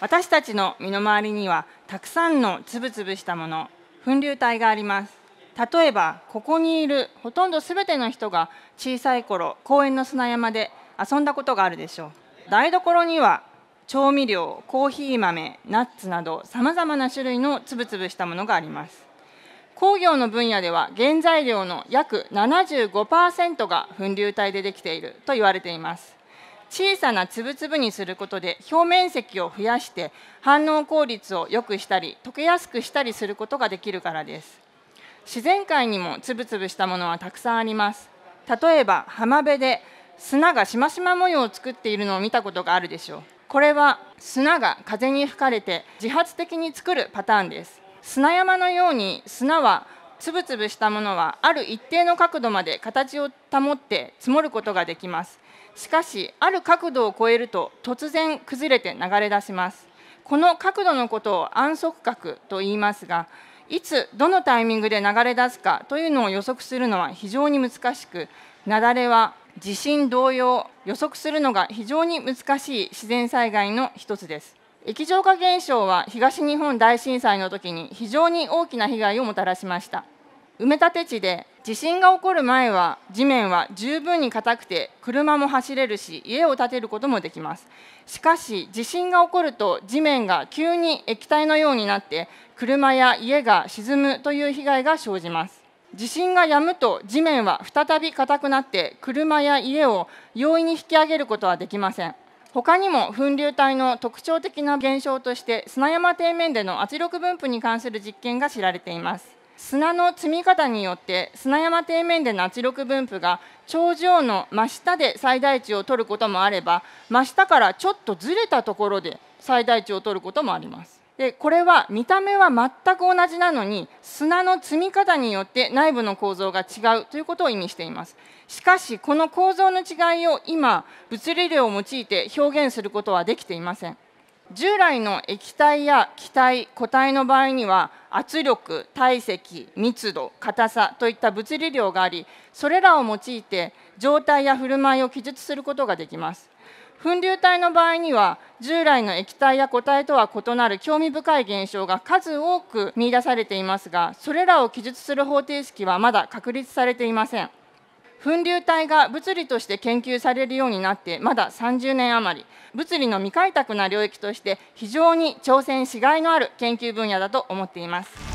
私たちの身の回りにはたくさんのつぶつぶしたもの粉流体があります例えばここにいるほとんどすべての人が小さい頃公園の砂山で遊んだことがあるでしょう台所には調味料コーヒー豆ナッツなどさまざまな種類のつぶつぶしたものがあります工業の分野では原材料の約75%が粉流体でできていると言われています小さな粒々にすることで表面積を増やして反応効率を良くしたり溶けやすくしたりすることができるからです自然界にも粒々したものはたくさんあります例えば浜辺で砂がしましま模様を作っているのを見たことがあるでしょうこれは砂が風に吹かれて自発的に作るパターンです砂山のように砂はつぶつぶしたものはある一定の角度まで形を保って積もることができますしかしある角度を超えると突然崩れて流れ出しますこの角度のことを安息角と言いますがいつどのタイミングで流れ出すかというのを予測するのは非常に難しく雪崩は地震同様予測するのが非常に難しい自然災害の一つです液状化現象は東日本大震災の時に非常に大きな被害をもたらしました埋め立て地で地震が起こる前は地面は十分に硬くて車も走れるし家を建てることもできますしかし地震が起こると地面が急に液体のようになって車や家が沈むという被害が生じます地震が止むと地面は再び硬くなって車や家を容易に引き上げることはできません他にも噴流帯の特徴的な現象として砂山底面での圧力分布に関する実験が知られています砂の積み方によって砂山底面での圧力分布が頂上の真下で最大値を取ることもあれば真下からちょっとずれたところで最大値を取ることもありますでこれは見た目は全く同じなのに砂の積み方によって内部の構造が違うということを意味していますしかしこの構造の違いを今物理量を用いて表現することはできていません従来の液体や気体固体の場合には圧力体積密度硬さといった物理量がありそれらを用いて状態や振る舞いを記述することができます粉流体の場合には従来の液体や固体とは異なる興味深い現象が数多く見出されていますがそれらを記述する方程式はまだ確立されていません粉流体が物理として研究されるようになってまだ30年余り物理の未開拓な領域として非常に挑戦しがいのある研究分野だと思っています